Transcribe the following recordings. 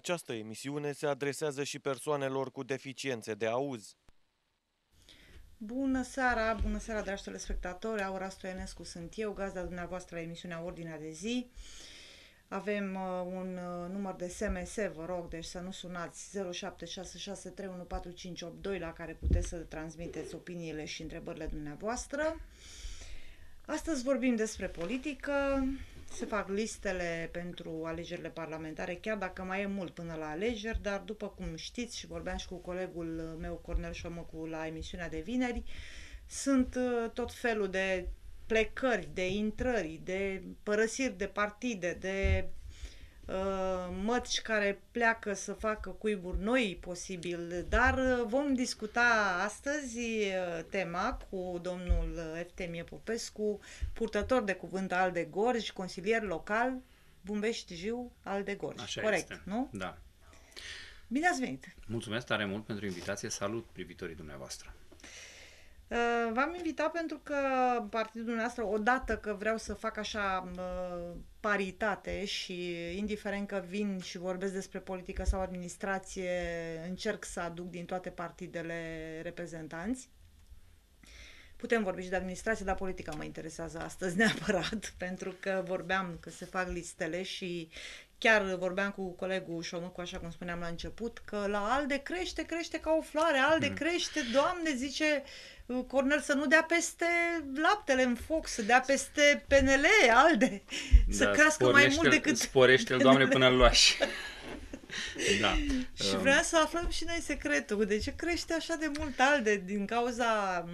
Această emisiune se adresează și persoanelor cu deficiențe de auz. Bună seara, bună seara dragi telespectatori, Aura Stoianescu sunt eu, gazda dumneavoastră la emisiunea Ordinea de Zi. Avem uh, un uh, număr de SMS, vă rog, deci să nu sunați 0766314582 la care puteți să transmiteți opiniile și întrebările dumneavoastră. Astăzi vorbim despre politică, se fac listele pentru alegerile parlamentare, chiar dacă mai e mult până la alegeri, dar după cum știți și vorbeam și cu colegul meu Cornel Șomăcu la emisiunea de vineri, sunt uh, tot felul de plecări, de intrări, de părăsiri de partide, de Uh, mătci care pleacă să facă cuiburi noi posibil, dar uh, vom discuta astăzi uh, tema cu domnul Eftemie Popescu, purtător de cuvânt al de Gorj, consilier local Bumbești Jiu al de Gorj. Așa Corect, este. nu? Da. Bine ați venit! Mulțumesc tare mult pentru invitație. Salut privitorii dumneavoastră! V-am invitat pentru că partidul dumneavoastră, odată că vreau să fac așa paritate și indiferent că vin și vorbesc despre politică sau administrație, încerc să aduc din toate partidele reprezentanți. Putem vorbi și de administrație, dar politica mă interesează astăzi neapărat, pentru că vorbeam că se fac listele și Chiar vorbeam cu colegul Șomâcu, așa cum spuneam la început, că la alde crește, crește ca o floare, alde mm. crește, doamne, zice Cornel să nu dea peste laptele în foc, să dea peste PNL, alde, da, să crească mai mult decât sporește doamne, până-l luași. da. Și um. vreau să aflăm și noi secretul. De ce crește așa de mult ALDE din cauza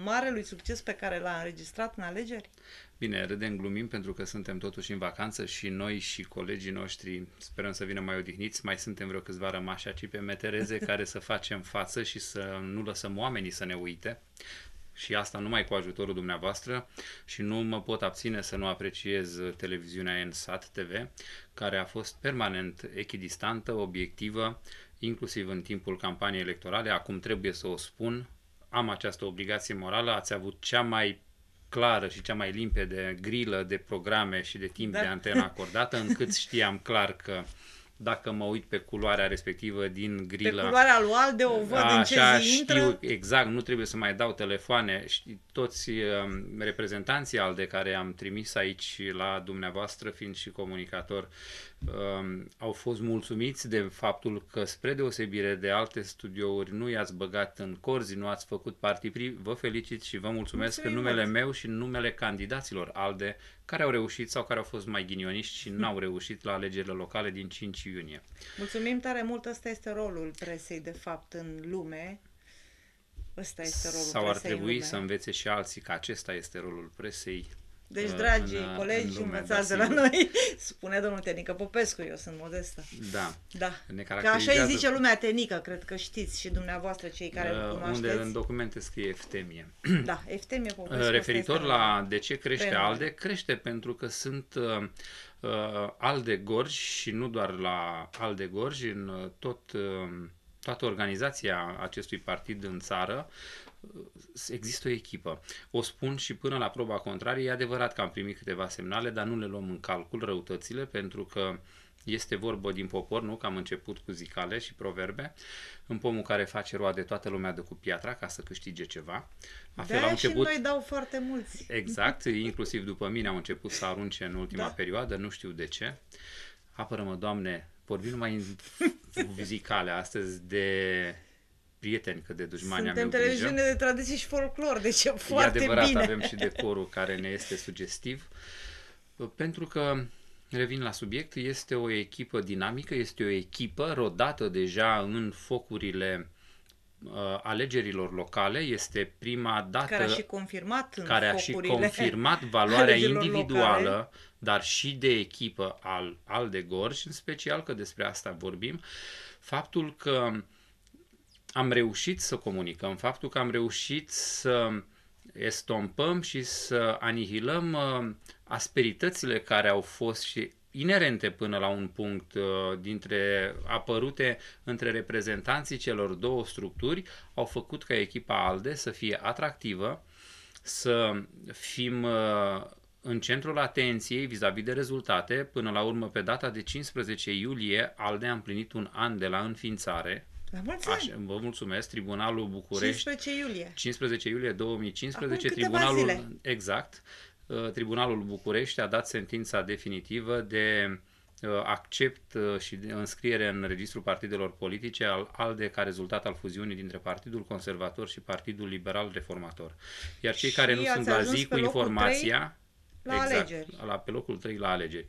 marelui succes pe care l-a înregistrat în alegeri? Bine, râdem, glumim, pentru că suntem totuși în vacanță și noi și colegii noștri sperăm să vină mai odihniți. Mai suntem vreo câțiva rămași aici pe metereze care să facem față și să nu lăsăm oamenii să ne uite. Și asta numai cu ajutorul dumneavoastră și nu mă pot abține să nu apreciez televiziunea în sat TV, care a fost permanent echidistantă, obiectivă, inclusiv în timpul campaniei electorale. Acum trebuie să o spun, am această obligație morală, ați avut cea mai clară și cea mai limpede grilă de programe și de timp da. de antenă acordată, încât știam clar că dacă mă uit pe culoarea respectivă din grilă, Pe culoarea lui Alde o văd așa, în ce zi știu, intră. Exact, nu trebuie să mai dau telefoane. Toți um, reprezentanții Alde care am trimis aici la dumneavoastră, fiind și comunicator Um, au fost mulțumiți de faptul că, spre deosebire de alte studiouri, nu i-ați băgat în corzi, nu ați făcut partii Vă felicit și vă mulțumesc în numele meu și în numele candidaților ALDE care au reușit sau care au fost mai ghinioniști și n-au reușit la alegerile locale din 5 iunie. Mulțumim tare mult, ăsta este rolul presei, de fapt, în lume. Ăsta este rolul Sau ar trebui să învețe și alții că acesta este rolul presei, deci, dragi în, colegi, în învățați de da, la noi, spune domnul Tenică Popescu, eu sunt modestă. Da. Da. Ne că așa îi zice lumea Tenică, cred că știți și dumneavoastră cei care uh, cunoașteți. Unde în documente scrie eftemie. Da, eftemie Popescu. Referitor la de ce crește pentru. alde, crește pentru că sunt uh, uh alde gorji și nu doar la alde gorji, în uh, tot... Uh, toată organizația acestui partid în țară există o echipă. O spun și până la proba contrarie, e adevărat că am primit câteva semnale, dar nu le luăm în calcul răutățile, pentru că este vorbă din popor, nu? Că am început cu zicale și proverbe. În pomul care face roade, toată lumea dă cu piatra ca să câștige ceva. La fel, am început... și noi dau foarte mulți. Exact, inclusiv după mine au început să arunce în ultima da. perioadă, nu știu de ce. Apără-mă, Doamne, vorbim mai în zicale astăzi de prieteni cât de dușmani Suntem am Suntem televiziune grijă. de tradiții și folclor, deci e foarte e adevărat, bine. avem și decorul care ne este sugestiv. Pentru că, revin la subiect, este o echipă dinamică, este o echipă rodată deja în focurile uh, alegerilor locale, este prima dată care a și confirmat, în care a și confirmat valoarea individuală, locale. dar și de echipă al, al de Gorj, în special că despre asta vorbim, faptul că am reușit să comunicăm, faptul că am reușit să estompăm și să anihilăm uh, asperitățile care au fost și inerente până la un punct uh, dintre apărute între reprezentanții celor două structuri au făcut ca echipa ALDE să fie atractivă, să fim uh, în centrul atenției vis-a-vis de rezultate. Până la urmă, pe data de 15 iulie, ALDE a împlinit un an de la înființare, la mulți ani. vă mulțumesc. Tribunalul București. 15 iulie. 15 iulie 2015. Acum tribunalul, zile. Exact. Uh, tribunalul București a dat sentința definitivă de uh, accept uh, și de înscriere în registrul partidelor politice al ALDE ca rezultat al fuziunii dintre Partidul Conservator și Partidul Liberal Reformator. Iar cei și care nu sunt la zi cu informația, la exact, alegeri. La, pe locul 3 la alegeri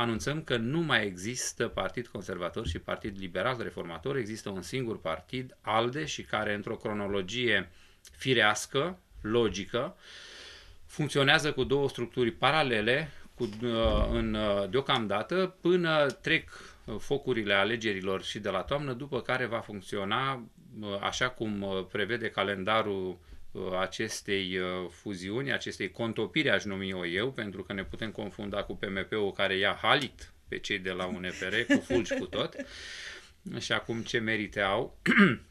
anunțăm că nu mai există Partid Conservator și Partid Liberal Reformator, există un singur partid, ALDE, și care într-o cronologie firească, logică, funcționează cu două structuri paralele cu, uh, în, uh, deocamdată până trec uh, focurile alegerilor și de la toamnă, după care va funcționa așa cum prevede calendarul acestei uh, fuziuni, acestei contopiri, aș numi o eu, pentru că ne putem confunda cu PMP-ul care ia halit pe cei de la UNPR, cu fulgi cu tot, și acum ce merite au,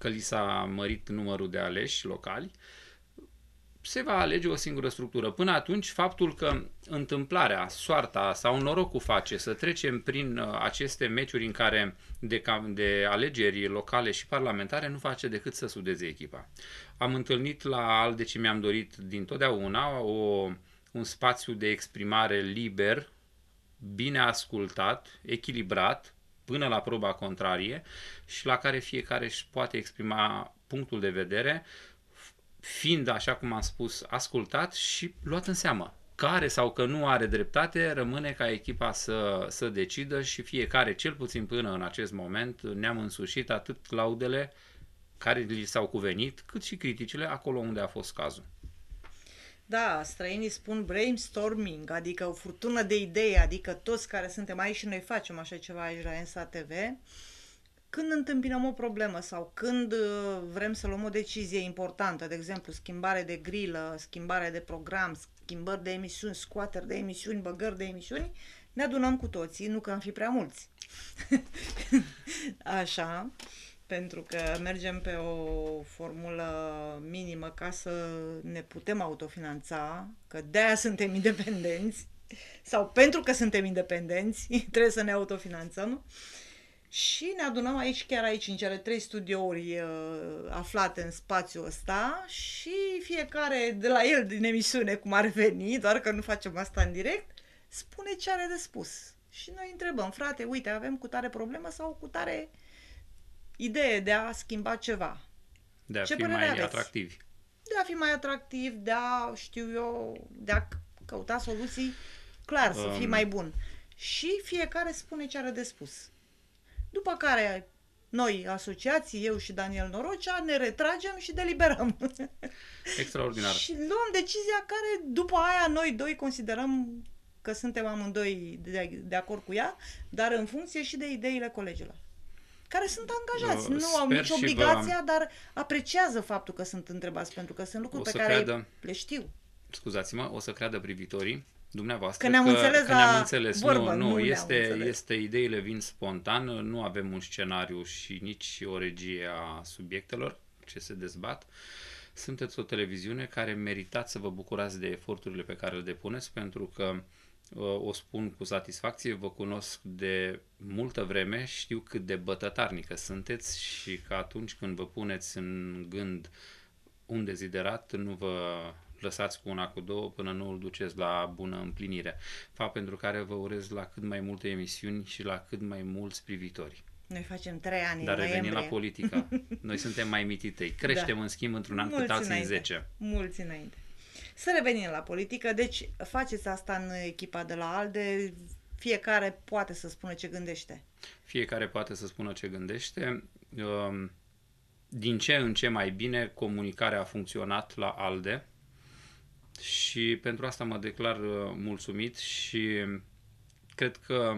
că li s-a mărit numărul de aleși locali, uh, se va alege o singură structură. Până atunci, faptul că întâmplarea, soarta sau norocul face să trecem prin uh, aceste meciuri în care de, de alegeri locale și parlamentare nu face decât să sudeze echipa. Am întâlnit la al deci mi-am dorit din totdeauna o, un spațiu de exprimare liber, bine ascultat, echilibrat, până la proba contrarie și la care fiecare își poate exprima punctul de vedere fiind, așa cum am spus, ascultat și luat în seamă. Care sau că nu are dreptate, rămâne ca echipa să, să decidă și fiecare, cel puțin până în acest moment, ne-am însușit atât laudele care li s-au cuvenit, cât și criticile acolo unde a fost cazul. Da, străinii spun brainstorming, adică o furtună de idei, adică toți care suntem aici și noi facem așa ceva aici la NSA TV. Uh, când întâmpinăm o problemă sau când uh, vrem să luăm o decizie importantă, de exemplu schimbare de grilă, schimbare de program, schimbări de emisiuni, scoateri de emisiuni, băgări de emisiuni, ne adunăm cu toții, nu că am fi prea mulți. Așa, pentru că mergem pe o formulă minimă ca să ne putem autofinanța, că de-aia suntem independenți, sau pentru că suntem independenți, trebuie să ne autofinanțăm. Uh, și ne adunăm aici, chiar aici, în cele trei studiouri uh, aflate în spațiul ăsta și fiecare de la el din emisiune, cum ar veni, doar că nu facem asta în direct, spune ce are de spus. Și noi întrebăm, frate, uite, avem cu tare problemă sau cu tare idee de a schimba ceva. De a ce fi mai aveți? atractivi. De a fi mai atractiv, de a, știu eu, de a căuta soluții, clar, um... să fii um, mai bun. Și fiecare spune ce are de spus după care noi, asociații, eu și Daniel Norocea, ne retragem și deliberăm. Extraordinar. și luăm decizia care, după aia, noi doi considerăm că suntem amândoi de, de acord cu ea, dar în funcție și de ideile colegilor care sunt angajați. Eu nu au nicio obligație, vă... dar apreciază faptul că sunt întrebați, pentru că sunt lucruri pe care creadă... le știu. Scuzați-mă, o să creadă privitorii dumneavoastră că ne-am că, înțeles, că ne-am înțeles. Vorbă, nu, nu, nu este, înțeles. este ideile vin spontan, nu avem un scenariu și nici o regie a subiectelor ce se dezbat. Sunteți o televiziune care meritați să vă bucurați de eforturile pe care le depuneți pentru că uh, o spun cu satisfacție, vă cunosc de multă vreme, știu cât de bătătarnică sunteți și că atunci când vă puneți în gând un deziderat, nu vă lăsați cu una, cu două, până nu îl duceți la bună împlinire. Fapt pentru care vă urez la cât mai multe emisiuni și la cât mai mulți privitori. Noi facem trei ani Dar revenim la politică. Noi suntem mai mititei. Creștem, da. în schimb, într-un an mulți cât alții în 10. Mulți înainte. Să revenim la politică. Deci faceți asta în echipa de la ALDE. Fiecare poate să spună ce gândește. Fiecare poate să spună ce gândește. Um, din ce în ce mai bine comunicarea a funcționat la ALDE și pentru asta mă declar uh, mulțumit și cred că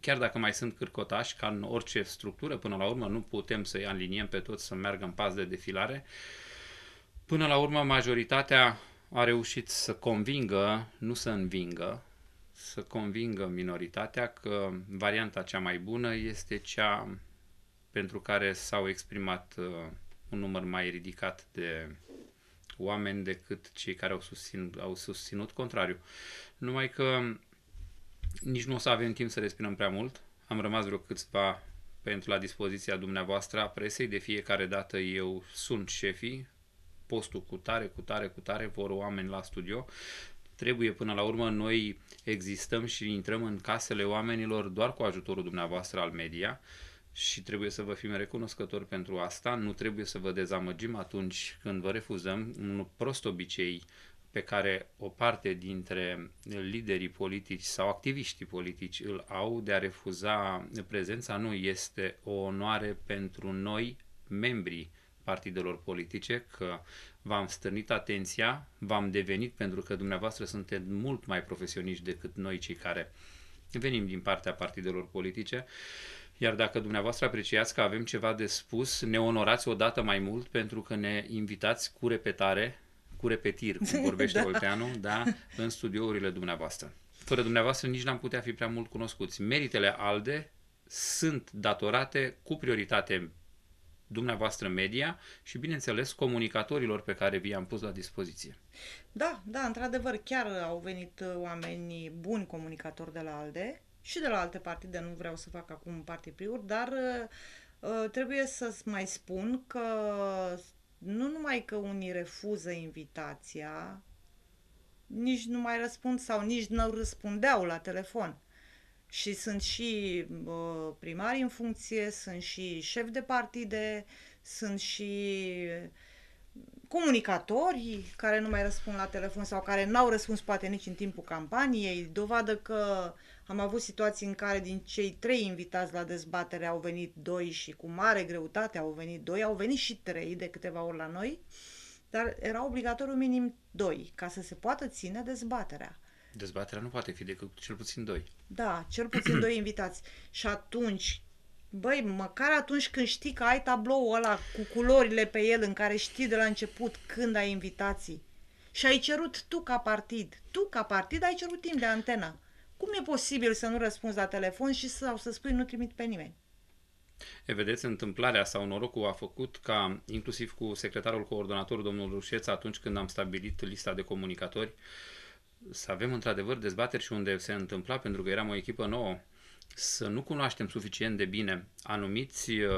chiar dacă mai sunt cârcotași, ca în orice structură, până la urmă nu putem să-i aliniem pe toți să meargă în pas de defilare, până la urmă majoritatea a reușit să convingă, nu să învingă, să convingă minoritatea că varianta cea mai bună este cea pentru care s-au exprimat uh, un număr mai ridicat de oameni decât cei care au, susțin, au susținut contrariu. Numai că nici nu o să avem timp să respirăm prea mult. Am rămas vreo câțiva pentru la dispoziția dumneavoastră a presei. De fiecare dată eu sunt șefii, postul cu tare, cu tare, cu tare, vor oameni la studio. Trebuie până la urmă noi existăm și intrăm în casele oamenilor doar cu ajutorul dumneavoastră al media. Uh, și trebuie să vă fim recunoscători pentru asta, nu trebuie să vă dezamăgim atunci când vă refuzăm un prost obicei pe care o parte dintre liderii politici sau activiștii politici îl au de a refuza prezența nu este o onoare pentru noi, membrii partidelor politice, că v-am stârnit atenția, v-am devenit pentru că dumneavoastră sunteți mult mai profesioniști decât noi cei care venim din partea partidelor politice. Uh, iar dacă dumneavoastră apreciați că avem ceva de spus, ne onorați dată mai mult pentru că ne invitați cu repetare, cu repetir, cum vorbește da. Olteanu, da, în studiourile dumneavoastră. Fără dumneavoastră nici n-am putea fi prea mult cunoscuți. Meritele ALDE sunt datorate cu prioritate dumneavoastră media și, bineînțeles, comunicatorilor pe care vi-am pus la dispoziție. Da, da, într-adevăr, chiar au venit oameni buni comunicatori de la ALDE, și de la alte partide, nu vreau să fac acum partii priuri, dar uh, uh, trebuie să mai spun că nu numai că unii refuză invitația, nici nu mai răspund sau nici nu răspundeau la telefon. Și sunt și uh, primari în funcție, sunt și șef de partide, sunt și comunicatori care nu mai răspund la telefon sau care n-au răspuns poate nici în timpul campaniei, dovadă că uh, am avut situații în care din cei trei invitați la dezbatere au venit doi și cu mare greutate au venit doi, au venit și trei de câteva ori la noi, dar era obligatoriu minim doi ca să se poată ține dezbaterea. Dezbaterea nu poate fi decât cel puțin doi. Da, cel puțin doi invitați. Și atunci, băi, măcar atunci când știi că ai tabloul ăla cu culorile pe el în care știi de la început când ai invitații și ai cerut tu ca partid, tu ca partid ai cerut timp de antenă. Cum e posibil să nu răspunzi la telefon și sau să spui nu trimit pe nimeni? E, vedeți, întâmplarea sau norocul a făcut ca, inclusiv cu secretarul coordonator, domnul Rușeț, atunci când am stabilit lista de comunicatori, să avem într-adevăr dezbateri și unde se întâmpla, pentru că eram o echipă nouă, să nu cunoaștem suficient de bine anumiți uh,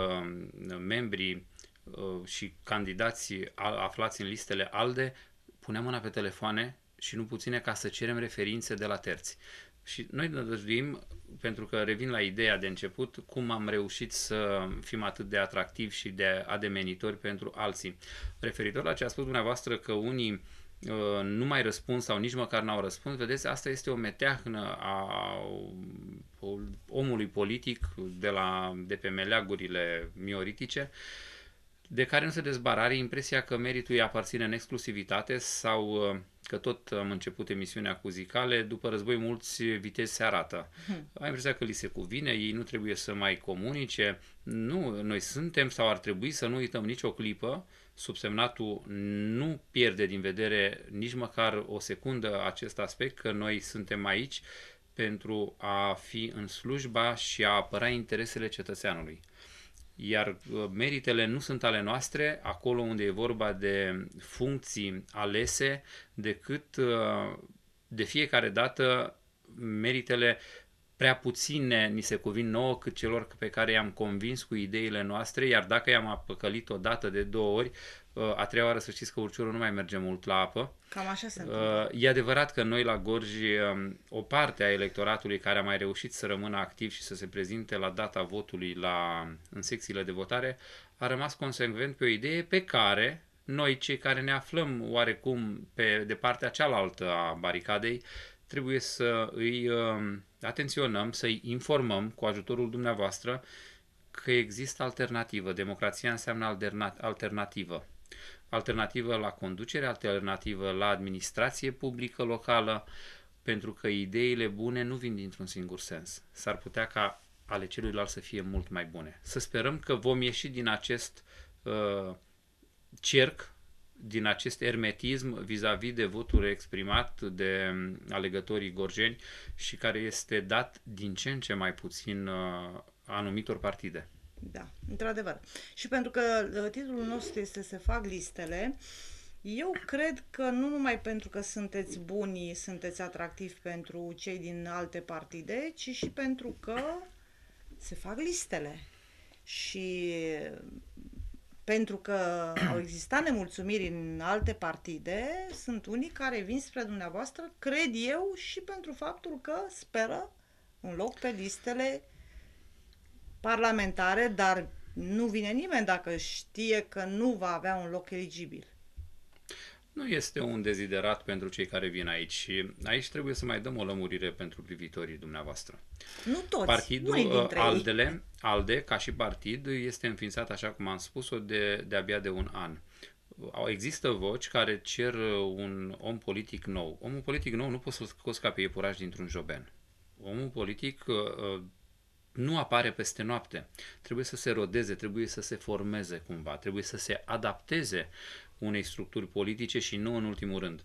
membri uh, și candidați aflați în listele ALDE, puneam mâna pe telefoane și nu puține ca să cerem referințe de la terți. Și noi ne dăjduim, pentru că revin la ideea de început, cum am reușit să fim atât de atractivi și de ademenitori pentru alții. Referitor la ce a spus dumneavoastră că unii uh, nu mai răspund sau nici măcar n-au răspuns, vedeți, asta este o meteahnă a omului politic de, la, de pe meleagurile mioritice, uh, de care nu se impresia că meritul îi aparține în exclusivitate sau uh, că tot am început emisiunea cu zicale, după război mulți vitezi se arată. Hmm. Ai impresia că li se cuvine, ei nu trebuie să mai comunice. Nu, noi suntem sau ar trebui să nu uităm nicio clipă subsemnatul nu pierde din vedere nici măcar o secundă acest aspect că noi suntem aici pentru a fi în slujba și a apăra interesele cetățeanului iar uh, meritele nu sunt ale noastre acolo unde e vorba de funcții alese, decât uh, de fiecare dată meritele prea puține ni se cuvin nouă cât celor pe care i-am convins cu ideile noastre, iar dacă i-am apăcălit o dată de două ori, Uh, a treia oară să știți că urciorul nu mai merge mult la apă. Cam așa se uh, întâmplă. E adevărat că noi la Gorj, um, o parte a electoratului care a mai reușit să rămână activ și să se prezinte la data votului la, în secțiile de votare, a rămas consecvent pe o idee pe care noi, cei care ne aflăm oarecum pe, de partea cealaltă a baricadei, trebuie să îi um, atenționăm, să-i informăm cu ajutorul dumneavoastră că există alternativă. Democrația înseamnă alternativă alternativă la conducere, alternativă la administrație publică locală, pentru că ideile bune nu vin dintr-un singur sens. S-ar putea ca ale celuilalt să fie mult mai bune. Să sperăm că vom ieși din acest uh, cerc, din acest ermetism vis-a-vis de votul exprimat de alegătorii gorjeni și care este dat din ce în ce mai puțin uh, anumitor partide. Da, într-adevăr. Și pentru că uh, titlul nostru este Se fac listele, eu cred că nu numai pentru că sunteți buni, sunteți atractivi pentru cei din alte partide, ci și pentru că se fac listele. Și uh, pentru că au existat nemulțumiri în alte partide, sunt unii care vin spre dumneavoastră, cred eu, și pentru faptul că speră un loc pe listele parlamentare, dar nu vine nimeni dacă știe că nu va avea un loc eligibil. Nu este un deziderat pentru cei care vin aici. Aici trebuie să mai dăm o lămurire pentru privitorii dumneavoastră. Nu toți, Partidul uh, Aldele, ei. ALDE, ca și partid, este înființat, așa cum am spus-o, de, de-abia de un an. Există voci care cer uh, un om politic nou. Omul politic nou nu poți să-l scoți ca pe iepuraș dintr-un joben. Omul politic uh, nu apare peste noapte. Trebuie să se rodeze, trebuie să se formeze cumva, trebuie să se adapteze unei structuri politice și nu în ultimul rând.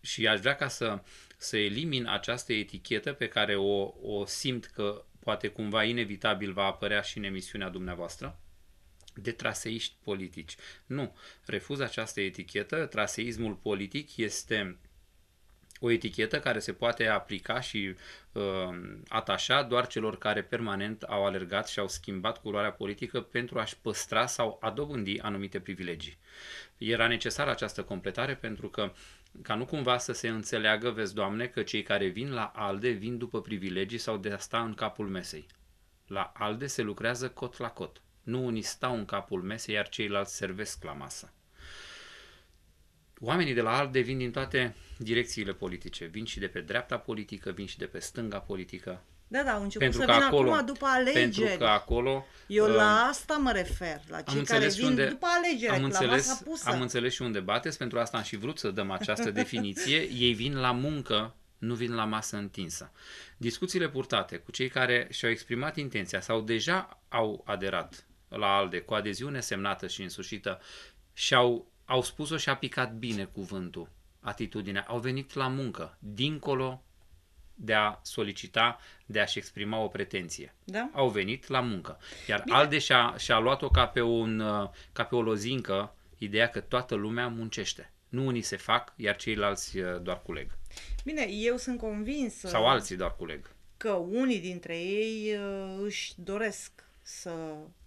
Și aș vrea ca să, să elimin această etichetă pe care o, o simt că poate cumva inevitabil va apărea și în emisiunea dumneavoastră de traseiști politici. Nu, refuz această etichetă. Traseismul politic este o etichetă care se poate aplica și uh, atașa doar celor care permanent au alergat și au schimbat culoarea politică pentru a-și păstra sau a dobândi anumite privilegii. Era necesară această completare pentru că ca nu cumva să se înțeleagă, vezi, Doamne, că cei care vin la ALDE vin după privilegii sau de a sta în capul mesei. La ALDE se lucrează cot la cot. Nu unii stau în capul mesei, iar ceilalți servesc la masă. Oamenii de la ALDE vin din toate direcțiile politice. Vin și de pe dreapta politică, vin și de pe stânga politică. Da, da, au început pentru să vină acolo, acum după alegeri. Pentru că acolo... Eu la uh, asta mă refer, la cei care vin unde, după alegeri, am înțeles, pusă. Am înțeles și unde bateți, pentru asta am și vrut să dăm această definiție. Ei vin la muncă, nu vin la masă întinsă. Discuțiile purtate cu cei care și-au exprimat intenția sau deja au aderat la ALDE cu adeziune semnată și însușită și-au au spus-o și a picat bine cuvântul, atitudinea. Au venit la muncă, dincolo de a solicita, de a-și exprima o pretenție. Da? Au venit la muncă. Iar Bine. Alde și-a, și-a luat-o ca pe, un, uh, ca pe o lozincă, ideea că toată lumea muncește. Nu unii se fac, iar ceilalți uh, doar culeg. Bine, eu sunt convins. Sau uh, alții doar culeg. Că unii dintre ei își doresc să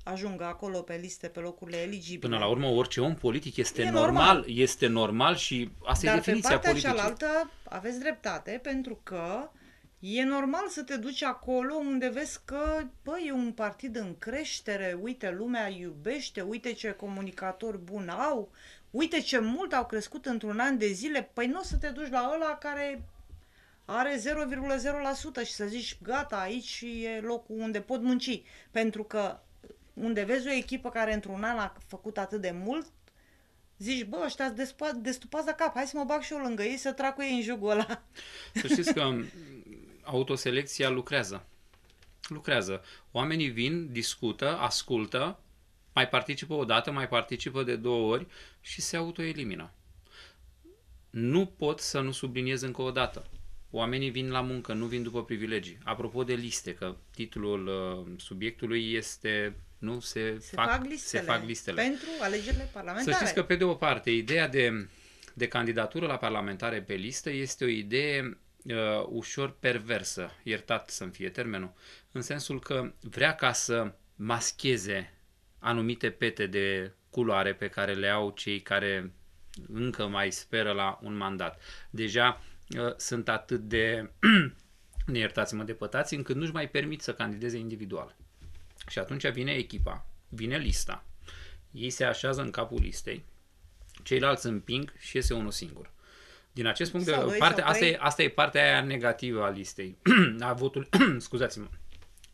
ajungă acolo pe liste, pe locurile eligibile. Până la urmă, orice om politic este e normal, normal, este normal și asta Dar e definiția pe partea politicii. cealaltă aveți dreptate, pentru că e normal să te duci acolo unde vezi că, bă, e un partid în creștere, uite, lumea iubește, uite ce comunicatori buni au, uite ce mult au crescut într-un an de zile, păi nu o să te duci la ăla care are 0,0% și să zici gata, aici e locul unde pot munci. Pentru că unde vezi o echipă care într-un an a făcut atât de mult, zici, bă, ăștia destupați de cap, hai să mă bag și eu lângă ei să trag cu ei în jugul ăla. Să știți că autoselecția lucrează. Lucrează. Oamenii vin, discută, ascultă, mai participă o dată, mai participă de două ori și se autoelimină. Nu pot să nu subliniez încă o dată oamenii vin la muncă, nu vin după privilegii. Apropo de liste, că titlul uh, subiectului este nu se, se, fac, fac se fac listele pentru alegerile parlamentare. Să știți că pe de o parte ideea de de candidatură la parlamentare pe listă este o idee uh, ușor perversă, iertat să-mi fie termenul, în sensul că vrea ca să mascheze anumite pete de culoare pe care le au cei care încă mai speră la un mandat. Deja Uh, sunt atât de, ne iertați-mă, pătați, încât nu-și mai permit să candideze individual. Și atunci vine echipa, vine lista, ei se așează în capul listei, ceilalți împing și iese unul singur. Din acest punct de vedere, asta, e, asta e partea aia negativă a listei, a votului, scuzați-mă,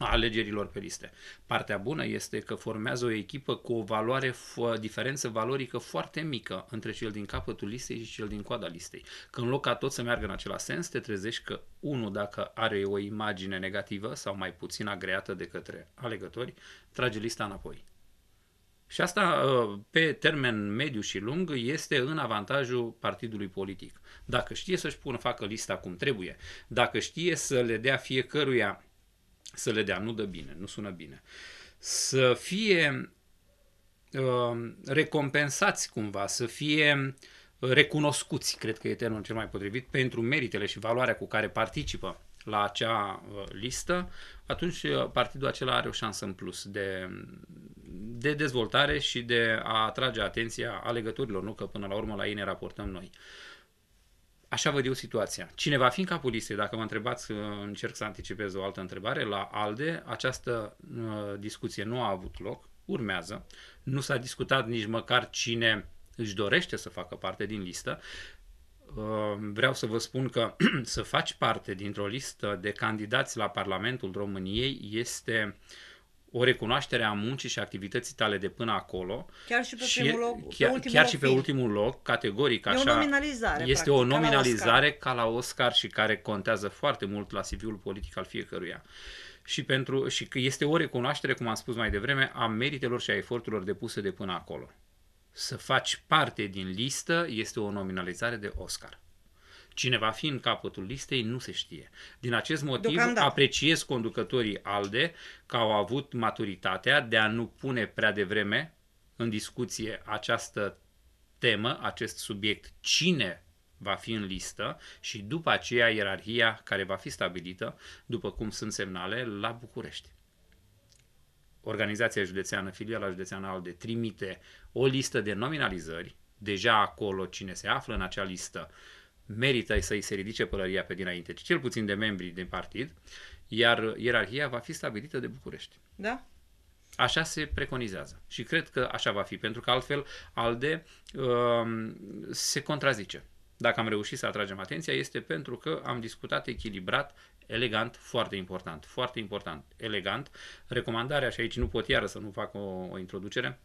alegerilor pe liste. Partea bună este că formează o echipă cu o valoare, o diferență valorică foarte mică între cel din capătul listei și cel din coada listei. Când în loc ca tot să meargă în același sens, te trezești că unul dacă are o imagine negativă sau mai puțin agreată de către alegători, trage lista înapoi. Și asta, ă, pe termen mediu și lung, este în avantajul partidului politic. Dacă știe să-și pună, facă lista cum trebuie, dacă știe să le dea fiecăruia să le dea. Nu dă bine, nu sună bine. Să fie uh, recompensați cumva, să fie uh, recunoscuți, cred că e termenul cel mai potrivit, pentru meritele și valoarea cu care participă la acea uh, listă, atunci uh, partidul acela are o șansă în plus de, de dezvoltare și de a atrage atenția alegătorilor, nu că până la urmă la ei ne raportăm noi. Uh, Așa văd eu situația. Cine va fi în capul listei, dacă mă întrebați, uh, încerc să anticipez o altă întrebare, la ALDE această uh, discuție nu a avut loc, urmează, nu s-a discutat nici măcar cine își dorește să facă parte din listă. Uh, vreau să vă spun că să faci parte dintr-o listă de candidați la Parlamentul României este uh, o recunoaștere a muncii și activității tale de până acolo. Chiar și pe, și primul loc, chiar, pe ultimul chiar loc și pe ultimul loc, categoric așa. E o nominalizare. Este practic, o nominalizare ca la, Oscar. ca la Oscar și care contează foarte mult la CV-ul politic al fiecăruia. Și, pentru, și este o recunoaștere, cum am spus mai devreme, a meritelor și a eforturilor depuse de până acolo. Să faci parte din listă este o nominalizare de Oscar. Cine va fi în capătul listei nu se știe. Din acest motiv Deocamdat. apreciez conducătorii ALDE că au avut maturitatea de a nu pune prea devreme în discuție această temă, acest subiect, cine va fi în listă și după aceea ierarhia care va fi stabilită, după cum sunt semnale, la București. Organizația județeană, filiala județeană ALDE, trimite o listă de nominalizări, deja acolo cine se află în acea listă merită să i se ridice pălăria pe dinainte, cel puțin de membrii din partid, iar ierarhia va fi stabilită de București. Da. Așa se preconizează și cred că așa va fi, pentru că altfel ALDE uh, se contrazice. Dacă am reușit să atragem atenția, este pentru că am discutat echilibrat, elegant, foarte important, foarte important, elegant. Recomandarea, și aici nu pot iară să nu fac o, o introducere,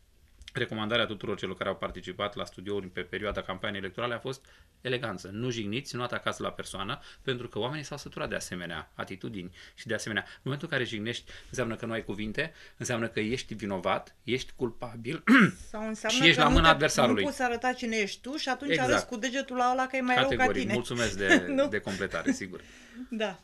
recomandarea tuturor celor care au participat la studiouri pe perioada campaniei electorale a fost eleganță. Nu jigniți, nu atacați la persoană, pentru că oamenii s-au săturat de asemenea atitudini și de asemenea. În momentul în care jignești, înseamnă că nu ai cuvinte, înseamnă că ești vinovat, ești culpabil Sau și ești la mâna adversarului. Nu poți arăta cine ești tu și atunci exact. arăți cu degetul la ăla că e mai Categorii. rău ca tine. Mulțumesc de, de completare, sigur. da.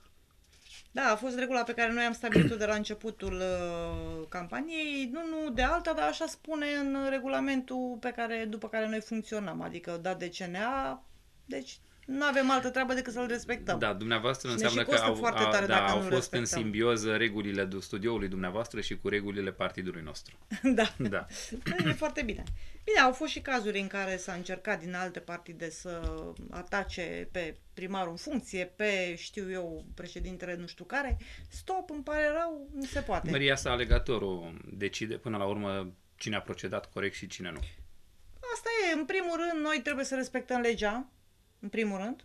Da, a fost regula pe care noi am stabilit-o de la începutul uh, campaniei, nu, nu de alta, dar așa spune în regulamentul pe care, după care noi funcționăm, adică dat de CNA, deci nu avem altă treabă decât să-l respectăm. Da, dumneavoastră și înseamnă că au, foarte tare da, au fost în simbioză regulile studioului dumneavoastră și cu regulile partidului nostru. da. da. Păi, e foarte bine. Bine, au fost și cazuri în care s-a încercat din alte partide să atace pe primarul în funcție, pe, știu eu, președintele nu știu care. Stop, îmi pare rău, nu se poate. Maria sa alegatorul decide până la urmă cine a procedat corect și cine nu. Asta e, în primul rând, noi trebuie să respectăm legea, în primul rând.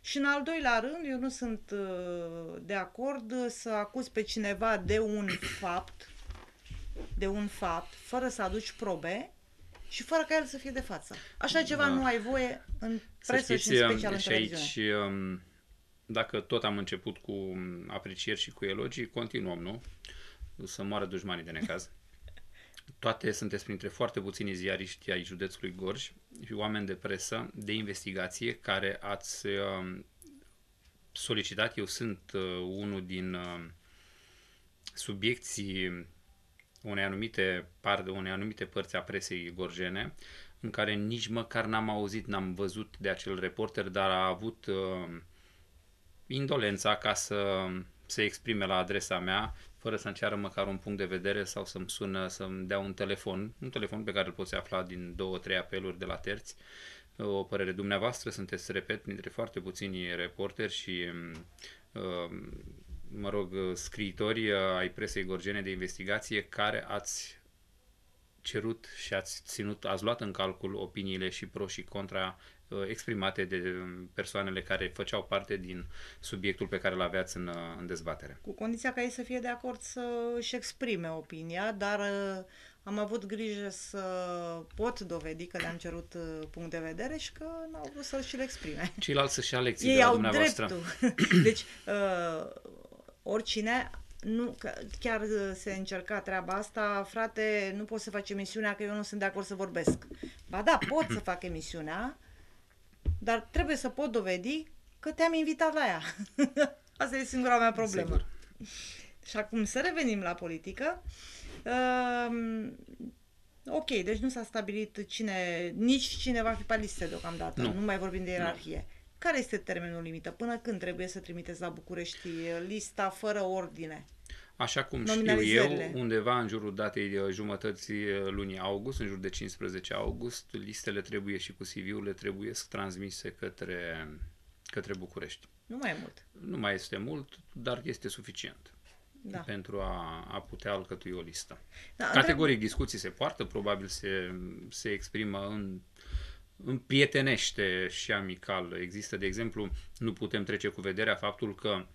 Și în al doilea rând, eu nu sunt uh, de acord să acuz pe cineva de un fapt, de un fapt, fără să aduci probe și fără ca el să fie de față. Așa ceva da. nu ai voie în presă știți, și în special în um, televiziune. Aici, um, dacă tot am început cu um, aprecieri și cu elogii, continuăm, nu? Să moară dușmanii de necaz. Toate sunteți printre foarte puțini ziariști ai județului Gorj, oameni de presă, de investigație, care ați um, solicitat, eu sunt uh, unul din um, subiecții unei anumite, par, unei anumite părți a presei gorjene, în care nici măcar n-am auzit, n-am văzut de acel reporter, dar a avut uh, indolența ca să se exprime la adresa mea fără să-mi ceară măcar un punct de vedere sau să-mi sună, să-mi dea un telefon, un telefon pe care îl poți afla din două, trei apeluri de la terți, o părere dumneavoastră, sunteți, repet, dintre foarte puțini reporteri și um, mă rog, scriitori ai presei gorgene de investigație care ați cerut și ați ținut, ați luat în calcul opiniile și pro și contra Uh, exprimate de um, persoanele care făceau parte din subiectul pe care îl aveați în, uh, în dezbatere. Cu condiția ca ei să fie de acord să își exprime opinia, dar uh, am avut grijă să pot dovedi că le-am cerut punct de vedere și că n-au vrut să și le exprime. Ceilalți să-și ia lecții ei de la au dumneavoastră. Dreptul. Deci, uh, oricine nu, chiar se încerca treaba asta, frate, nu pot să fac emisiunea că eu nu sunt de acord să vorbesc. Ba da, pot să fac emisiunea, dar trebuie să pot dovedi că te-am invitat la ea. Asta e singura mea problemă. Sigur. Și acum să revenim la politică. Uh, ok, deci nu s-a stabilit cine, nici cine va fi pe listă deocamdată. Nu, nu mai vorbim de ierarhie. Nu. Care este termenul limită? Până când trebuie să trimiteți la București lista fără ordine? Așa cum știu eu, undeva în jurul datei jumătății eh, lunii august, în jur de 15 august, listele trebuie și cu CV-urile trebuie transmise către, către București. Nu mai e mult. Nu mai este mult, dar este suficient da. pentru a, a putea alcătui o listă. Da, Categoric întreb... discuții se poartă, probabil se, se exprimă în în prietenește și amical. Există, de exemplu, nu putem trece cu vederea faptul că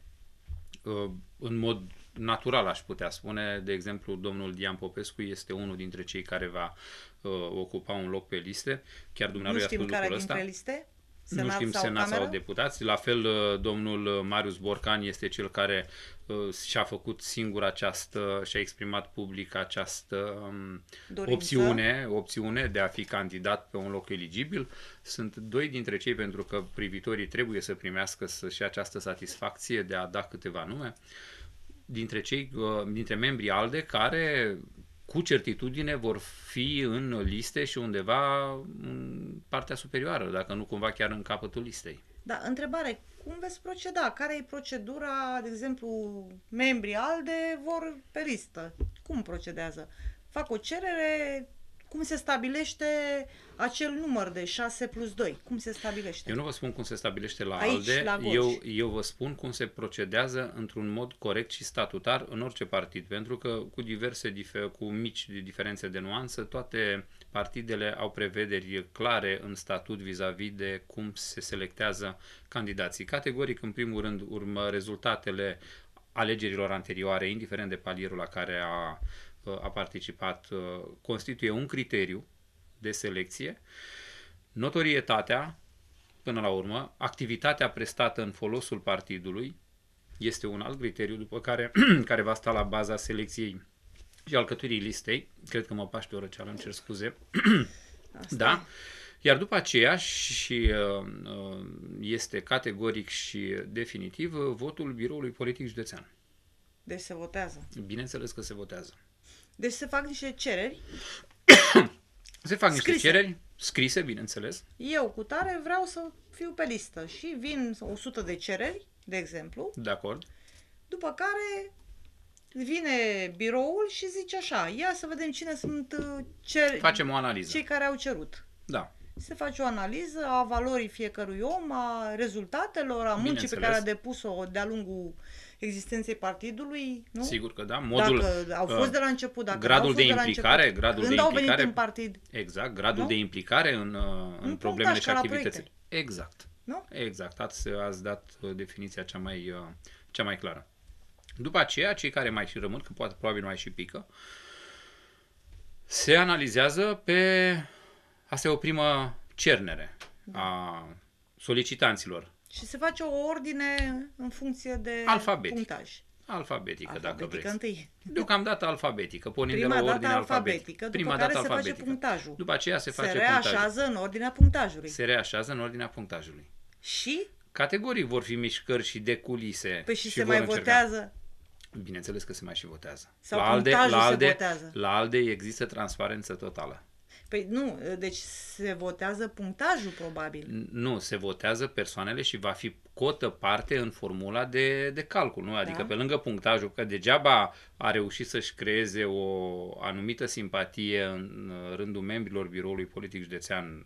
eh, în mod natural, aș putea spune. De exemplu, domnul Dian Popescu este unul dintre cei care va uh, ocupa un loc pe liste. Chiar Dumneavoastră a spus lucrul ăsta. Nu știm care dintre liste? Senat nu știm sau senat sau deputați. La fel, uh, domnul uh, Marius Borcan este cel care uh, și-a făcut singur această, și-a exprimat public această um, opțiune, opțiune de a fi candidat pe un loc eligibil. Sunt doi dintre cei pentru că privitorii trebuie să primească să, și această satisfacție de a da câteva nume. Uh, dintre, cei, uh, dintre membrii ALDE care cu certitudine vor fi în liste și undeva în partea superioară, dacă nu cumva chiar în capătul listei. Da, întrebare, cum veți proceda? Care e procedura, de exemplu, membrii ALDE vor pe listă? Cum procedează? Fac o cerere, cum se stabilește acel număr de 6 plus 2? Cum se stabilește? Eu nu vă spun cum se stabilește la Aici, ALDE, la eu, eu vă spun cum se procedează într-un mod corect și statutar în orice partid, pentru că cu diverse, cu mici diferențe de nuanță, toate partidele au prevederi clare în statut vis-a-vis de cum se selectează candidații. Categoric, în primul rând, urmă rezultatele alegerilor anterioare, indiferent de palierul la care a Uh, a participat uh, constituie un criteriu de selecție, notorietatea, până la urmă, activitatea prestată în folosul partidului este un alt criteriu după care, care va sta la baza selecției și alcătuirii listei. Cred că mă paște pe o răceală, îmi cer scuze. Asta da? Iar după aceea și uh, este categoric și definitiv votul biroului politic județean. Deci se votează. Bineînțeles că se votează. Deci se fac niște cereri. se fac niște scrise. cereri scrise, bineînțeles. Eu cu tare vreau să fiu pe listă și vin 100 de cereri, de exemplu. De acord. După care vine biroul și zice așa, ia să vedem cine sunt uh, cer... Facem o analiză. cei care au cerut. Da. Se face o analiză a valorii fiecărui om, a rezultatelor, a muncii pe care a depus-o de-a lungul uh, existenței partidului, nu? Sigur că da. Modul, dacă au uh, fost de la început, dacă gradul au fost de, de implicare, început, gradul când de implicare, au venit în partid. Exact, gradul nu? de implicare în, uh, în, în problemele și activitățile. Exact. Nu? Exact, ați, ați dat uh, definiția cea mai, cea mai clară. După aceea, cei care mai și rămân, că poate probabil mai și pică, se analizează pe... Asta e o primă cernere a solicitanților și se face o ordine în funcție de alfabetic. punctaj. Alfabetică, alfabetică dacă vreți. întâi. Deocamdată alfabetică, pornind Prima de la ordine alfabetică, după Prima care dată se alfabetică. face punctajul. După aceea se, face punctajul. Se reașează în ordinea punctajului. Se reașează în ordinea punctajului. Și? categorii vor fi mișcări și de culise. Păi și, și se mai încerca. votează? Bineînțeles că se mai și votează. Sau la ALDE, la ALDE, se votează. La ALDE există transparență totală. Păi nu, deci se votează punctajul probabil. Nu, se votează persoanele și va fi cotă parte în formula de, de calcul, nu? Adică da. pe lângă punctajul, că degeaba a reușit să-și creeze o anumită simpatie în rândul membrilor biroului politic județean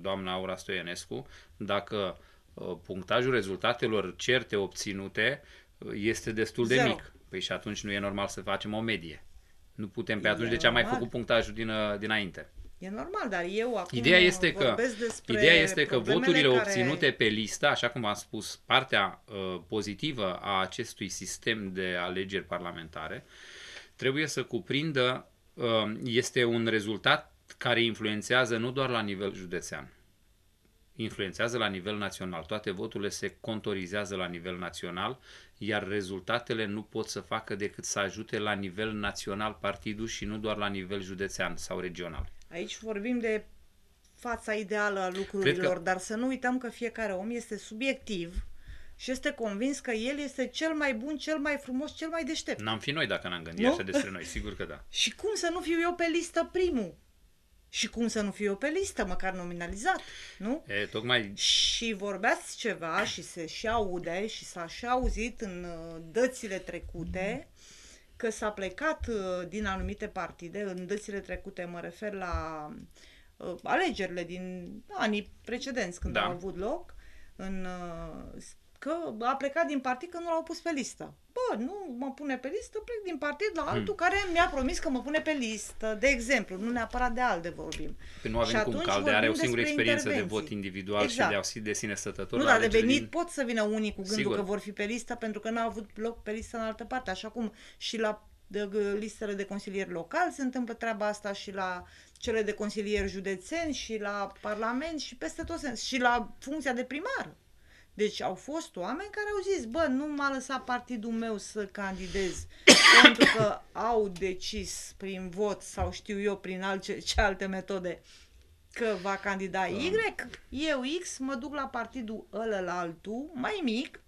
doamna Aura Stoienescu, dacă uh, punctajul rezultatelor certe obținute uh, este destul de Zero. mic. Păi și atunci nu e normal să facem o medie. Nu putem pe e atunci, de ce am mai făcut punctajul din, uh, dinainte. E normal, dar eu acum ideea este că, Ideea este că voturile care... obținute pe listă, așa cum am spus, partea uh, pozitivă a acestui sistem de alegeri parlamentare, trebuie să cuprindă, uh, este un rezultat care influențează nu doar la nivel județean, influențează la nivel național. Toate voturile se contorizează la nivel național, iar rezultatele nu pot să facă decât să ajute la nivel național partidul și nu doar la nivel județean sau regional. Aici vorbim de fața ideală a lucrurilor, că... dar să nu uităm că fiecare om este subiectiv și este convins că el este cel mai bun, cel mai frumos, cel mai deștept. N-am fi noi dacă n-am gândit nu? așa despre noi, sigur că da. și cum să nu fiu eu pe listă primul? Și cum să nu fiu eu pe listă, măcar nominalizat, nu? E, tocmai... Și vorbeați ceva și se și aude și s-a și auzit în uh, dățile trecute că s-a plecat uh, din anumite partide, în dățile trecute mă refer la uh, alegerile din anii precedenți când da. au avut loc, în că a plecat din partid că nu l-au pus pe listă. Bă, nu mă pune pe listă, plec din partid la hmm. altul hmm. care mi-a promis că mă pune pe listă, de exemplu, nu neapărat de alt de vorbim. Că păi nu avem cum calde, are o singură experiență de vot individual exact. și de, de sine stătător. Nu, dar de venit din... pot să vină unii cu gândul Sigur. că vor fi pe listă pentru că n-au avut loc pe listă în altă parte, așa cum și la de listele de consilieri locali se întâmplă treaba asta și la cele de consilieri județeni și la parlament și peste tot sens și la funcția de primar. Deci au fost oameni care au zis, bă, nu m-a lăsat partidul meu să candidez pentru că au decis prin vot sau știu eu prin alte, ce alte metode că va candida da. Y, eu X mă duc la partidul ăla la altul, mai mic,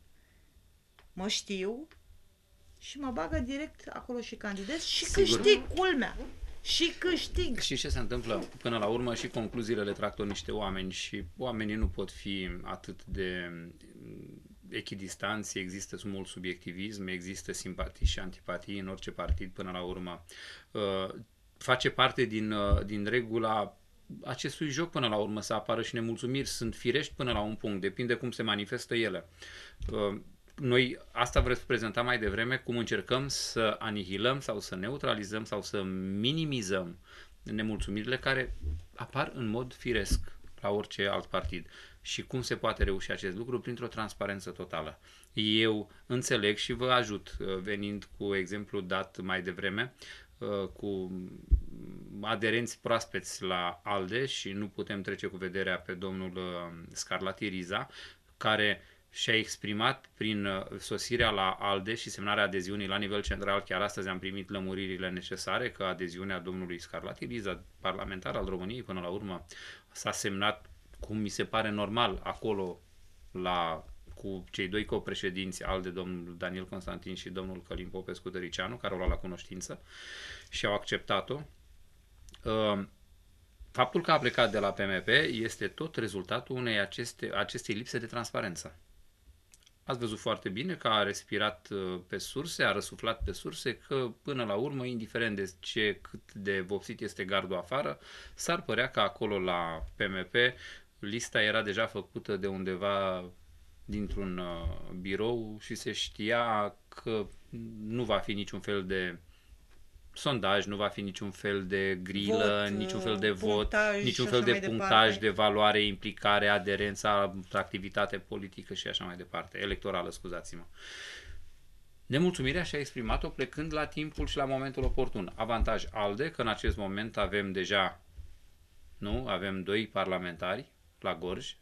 mă știu și mă bagă direct acolo și candidez și Sigur. câștig culmea și câștig. Și ce se întâmplă? Până la urmă și concluziile le trag tot niște oameni și oamenii nu pot fi atât de mm, echidistanți, există mult subiectivism, există simpatii și antipatii în orice partid până la urmă. Uh, face parte din, uh, din regula acestui joc până la urmă să apară și nemulțumiri sunt firești până la un punct, depinde cum se manifestă ele. Uh, noi asta vreți prezenta mai devreme, cum încercăm să anihilăm sau să neutralizăm sau să minimizăm nemulțumirile care apar în mod firesc la orice alt partid. Și cum se poate reuși acest lucru? Printr-o transparență totală. Eu înțeleg și vă ajut, uh, venind cu exemplu dat mai devreme, uh, cu aderenți proaspeți la ALDE și nu putem trece cu vederea pe domnul uh, Scarlatiriza, Riza, care și-a exprimat prin uh, sosirea la ALDE și semnarea adeziunii la nivel central. Chiar astăzi am primit lămuririle necesare că adeziunea domnului Scarlat Riza, parlamentar al României, până la urmă s-a semnat, cum mi se pare normal, acolo la cu cei doi copreședinți, al de domnul Daniel Constantin și domnul Călim Popescu Tăricianu, care au luat la cunoștință și au acceptat-o. Uh, faptul că a plecat de la PMP este tot rezultatul unei aceste, acestei lipse de transparență. Ați văzut foarte bine că a respirat uh, pe surse, a răsuflat pe surse, că până la urmă, indiferent de ce cât de vopsit este gardul afară, s-ar părea că acolo la PMP lista era deja făcută de undeva dintr-un uh, birou și se știa că nu va fi niciun fel de sondaj, nu va fi niciun fel de grilă, vot, niciun uh, fel de vot, niciun fel de punctaj departe. de valoare, implicare, aderența, activitate politică și așa mai departe, electorală, scuzați-mă. Nemulțumirea și-a exprimat-o plecând la timpul și la momentul oportun. Avantaj ALDE că în acest moment avem deja, nu, avem doi parlamentari la Gorj,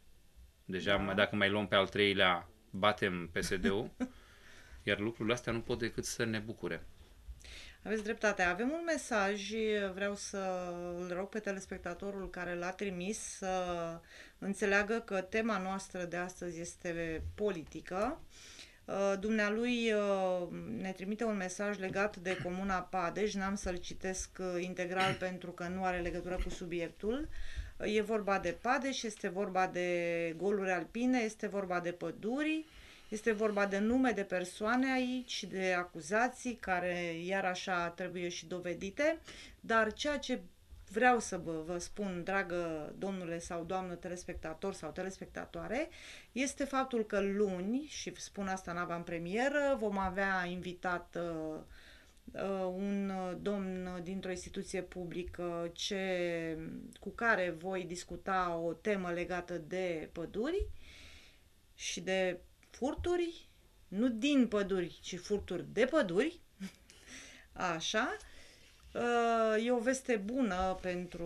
deja da. dacă mai luăm pe al treilea, batem PSD-ul, iar lucrurile astea nu pot decât să ne bucure. Aveți dreptate. Avem un mesaj, vreau să îl rog pe telespectatorul care l-a trimis să înțeleagă că tema noastră de astăzi este politică. Uh, dumnealui uh, ne trimite un mesaj legat de Comuna Padeș, n-am să-l citesc uh, integral pentru că nu are legătură cu subiectul. E vorba de Padeș, este vorba de goluri alpine, este vorba de păduri este vorba de nume de persoane aici, de acuzații care iar așa trebuie și dovedite, dar ceea ce vreau să vă, vă spun, dragă domnule sau doamnă telespectator sau telespectatoare, este faptul că luni, și spun asta în avant-premieră, vom avea invitat uh, uh, un domn dintr-o instituție publică ce, cu care voi discuta o temă legată de păduri și de furturi, nu din păduri, ci furturi de păduri. Așa. Uh, e o veste bună pentru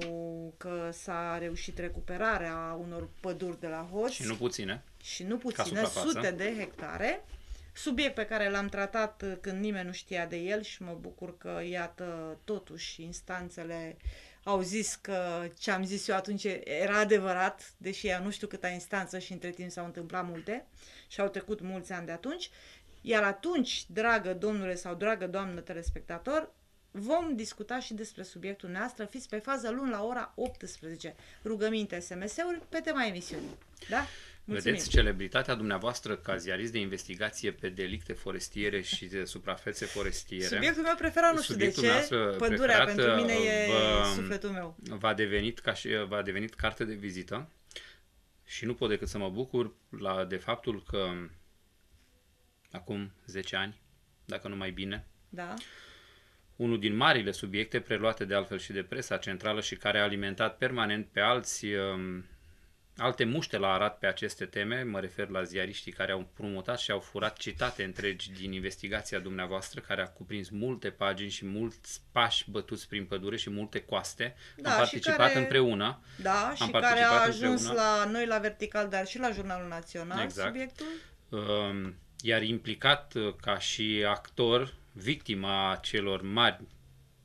că s-a reușit recuperarea unor păduri de la hoți. Și nu puține. Și nu puține, sute de hectare. Subiect pe care l-am tratat uh, când nimeni nu știa de el și mă bucur că, iată, totuși instanțele uh, au zis că ce am zis eu atunci era adevărat, deși ea nu știu câta instanță și între timp s-au întâmplat multe și au trecut mulți ani de atunci. Iar atunci, dragă domnule sau dragă doamnă telespectator, vom discuta și despre subiectul noastră. Fiți pe fază luni la ora 18. Rugăminte SMS-uri pe tema emisiunii. Da? Mulțumim. Vedeți, celebritatea dumneavoastră ca ziarist de investigație pe delicte forestiere și de suprafețe forestiere. Subiectul meu preferat, nu știu de ce, pădurea pentru mine e va, sufletul meu. Va devenit, ca și, va devenit carte de vizită și nu pot decât să mă bucur la, de faptul că acum 10 ani, dacă nu mai bine, da. unul din marile subiecte preluate de altfel și de presa centrală și care a alimentat permanent pe alți uh, Alte muște la arat pe aceste teme, mă refer la ziariștii care au promutat și au furat citate întregi din investigația dumneavoastră, care a cuprins multe pagini și mulți pași bătuți prin pădure și multe coaste. Da, am participat care, împreună. Da, am și care a ajuns împreună. la noi la Vertical, dar și la Jurnalul Național exact. subiectul. Um, iar implicat uh, ca și actor, victima celor mari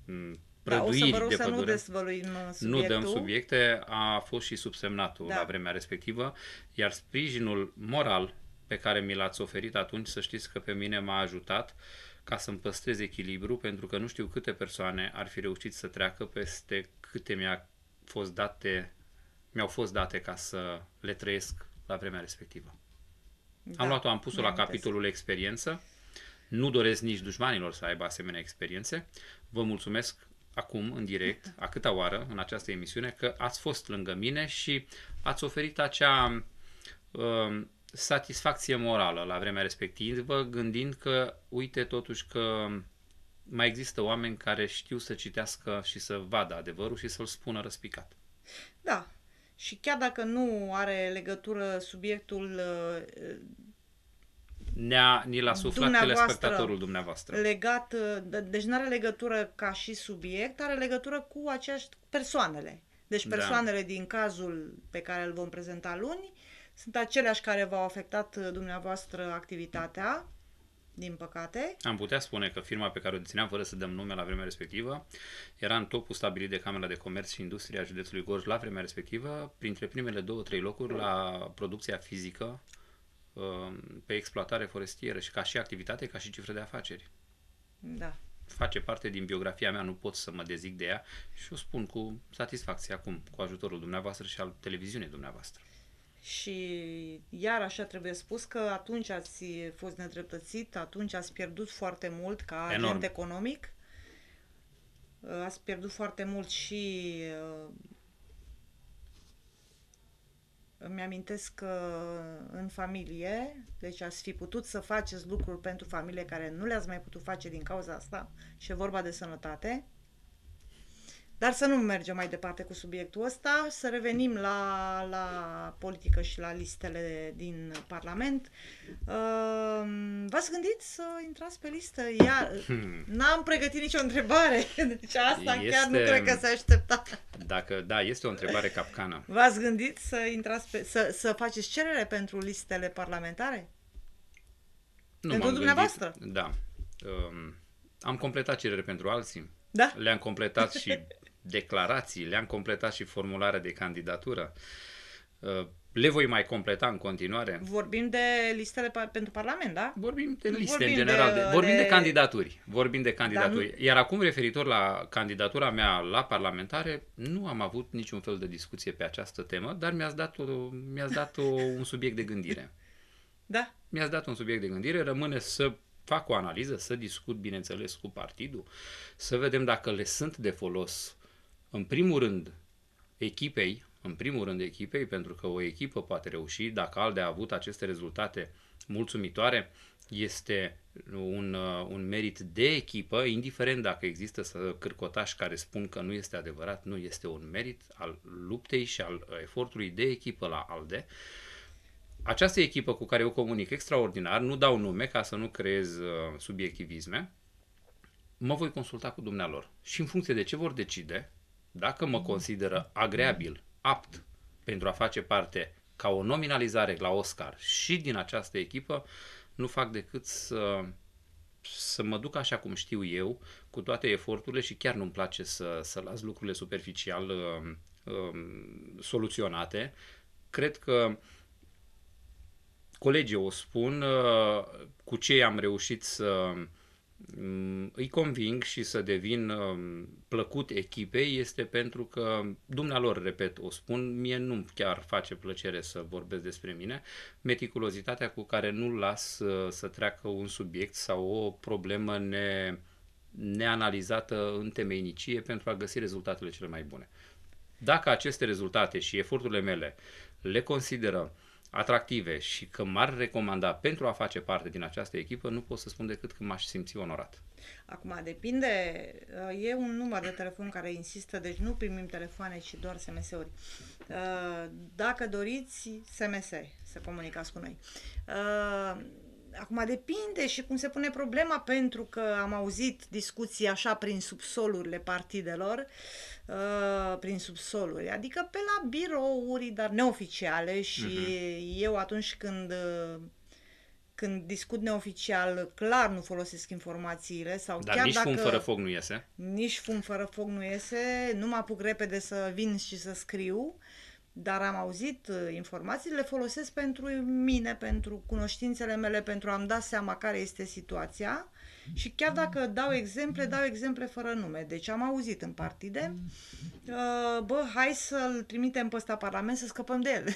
mm, prăduiri da, o să de să nu uh, Nu dăm subiecte, a fost și subsemnatul da. la vremea respectivă, iar sprijinul moral pe care mi l-ați oferit atunci, să știți că pe mine m-a ajutat ca să-mi păstrez echilibru, pentru că nu știu câte persoane ar fi reușit să treacă peste câte mi-a fost date, mi-au fost date ca să le trăiesc la vremea respectivă. Da, am luat-o, am pus-o la capitolul experiență. Nu doresc nici dușmanilor să aibă asemenea experiențe. Vă mulțumesc acum, în direct, a câta oară în această emisiune, că ați fost lângă mine și ați oferit acea uh, satisfacție morală la vremea respectivă, gândind că, uite, totuși că mai există oameni care știu să citească și să vadă adevărul și să-l spună răspicat. Da. Și chiar dacă nu are legătură subiectul uh, ne-a, ni l-a suflat telespectatorul dumneavoastră. Legat, uh, deci nu are legătură ca și subiect, are legătură cu aceeași persoanele. Deci da. persoanele da. din cazul pe care îl vom prezenta luni sunt aceleași care v-au afectat uh, dumneavoastră activitatea, din păcate. Am putea spune că firma pe care o dețineam, fără să dăm nume la vremea respectivă, era în topul stabilit de Camera de Comerț și Industria Județului Gorj la vremea respectivă, printre primele două, trei locuri la producția fizică Uh, pe exploatare forestieră și ca și activitate, ca și cifră de afaceri. Da. Face parte din biografia mea, nu pot să mă dezic de ea și o spun cu satisfacție acum, cu ajutorul dumneavoastră și al televiziunii dumneavoastră. Și iar așa trebuie spus că atunci ați fost nedreptățit, atunci ați pierdut foarte mult ca Enorm. agent economic, ați pierdut foarte mult și uh, îmi amintesc că în familie, deci ați fi putut să faceți lucruri pentru familie care nu le-ați mai putut face din cauza asta și e vorba de sănătate, dar să nu mergem mai departe cu subiectul ăsta, să revenim la, la politică și la listele din Parlament. Ehm, v-ați gândit să intrați pe listă? Iar? Hmm. N-am pregătit nicio întrebare, deci asta este... chiar nu cred că se aștepta. Dacă, da, este o întrebare capcană. V-ați gândit să, intrați pe, să, să faceți cerere pentru listele parlamentare? Nu pentru dumneavoastră? Gândit, da. Um, am completat cerere pentru alții. Da? Le-am completat și declarații, le-am completat și formularea de candidatură. Uh, le voi mai completa în continuare. Vorbim de listele par- pentru Parlament, da? Vorbim de liste, vorbim în general. De, de, vorbim de... de candidaturi. Vorbim de da, candidaturi. Dar Iar acum, referitor la candidatura mea la parlamentare, nu am avut niciun fel de discuție pe această temă, dar mi-ați dat, o, mi-ați dat o, un subiect de gândire. Da. Mi-ați dat un subiect de gândire. Rămâne să fac o analiză, să discut, bineînțeles, cu partidul, să vedem dacă le sunt de folos în primul rând, echipei, în primul rând echipei, pentru că o echipă poate reuși, dacă Alde a avut aceste rezultate mulțumitoare, este un, uh, un merit de echipă, indiferent dacă există cârcotași care spun că nu este adevărat, nu este un merit al luptei și al uh, efortului de echipă la ALDE. Această echipă cu care eu comunic extraordinar, nu dau nume ca să nu creez uh, subiectivisme, mă voi consulta cu dumnealor și în funcție de ce vor decide, dacă mă consideră agreabil, apt pentru a face parte ca o nominalizare la Oscar și din această echipă, nu fac decât să, să mă duc așa cum știu eu, cu toate eforturile și chiar nu-mi place să, să las lucrurile superficial um, um, soluționate. Cred că colegii o spun, uh, cu ce am reușit să Mm, îi conving și să devin um, plăcut echipei este pentru că dumnealor, repet, o spun, mie nu chiar face plăcere să vorbesc despre mine, meticulozitatea cu care nu las uh, să treacă un subiect sau o problemă ne, neanalizată în temeinicie pentru a găsi rezultatele cele mai bune. Dacă aceste rezultate și eforturile mele le consideră atractive și că m-ar recomanda pentru a face parte din această echipă, nu pot să spun decât că m-aș simți onorat. Acum, depinde, uh, e un număr de telefon care insistă, deci nu primim telefoane, ci doar SMS-uri. Uh, dacă doriți, SMS, să comunicați cu noi. Uh, Acum depinde și cum se pune problema, pentru că am auzit discuții așa prin subsolurile partidelor, uh, prin subsoluri, adică pe la birouri, dar neoficiale și uh-huh. eu atunci când uh, când discut neoficial, clar nu folosesc informațiile sau Dar chiar nici dacă fum fără foc nu iese. Nici fum fără foc nu iese, nu mă apuc repede să vin și să scriu dar am auzit uh, informațiile, le folosesc pentru mine, pentru cunoștințele mele, pentru a-mi da seama care este situația și chiar dacă dau exemple, dau exemple fără nume. Deci am auzit în partide, uh, bă, hai să-l trimitem pe ăsta parlament să scăpăm de el.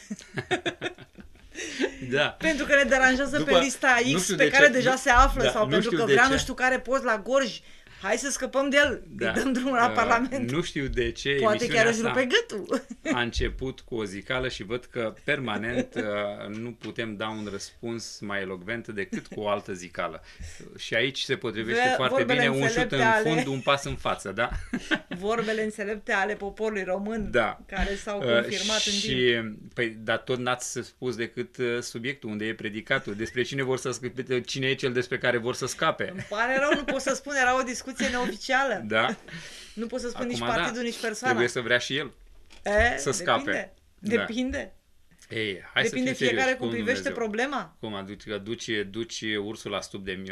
da. pentru că le deranjează După, pe lista X pe de care ce, deja nu, se află da, sau pentru că vrea nu știu care post la Gorj hai să scăpăm de el, da. îi dăm drumul la uh, Parlament. Nu știu de ce Poate chiar își rupe gâtul. a început cu o zicală și văd că permanent uh, nu putem da un răspuns mai elogvent decât cu o altă zicală. Și aici se potrivește Ve- foarte bine un șut în ale... fund, un pas în față, da? vorbele înțelepte ale poporului român da. care s-au uh, confirmat uh, și, în timp. Păi, dar tot n-ați spus decât uh, subiectul, unde e predicatul, despre cine vor să scape, cine e cel despre care vor să scape. Îmi pare rău, nu pot să spun, era o discuție discuție neoficială. Da. nu pot să spun Acum, nici da. partidul, da. nici persoana. Trebuie să vrea și el e, să scape. Da. Depinde. depinde. Da. Ei, hai Depinde să fiecare serios. cum privește Dumnezeu. problema. Cum aduci, duci, duci ursul la stup de, uh,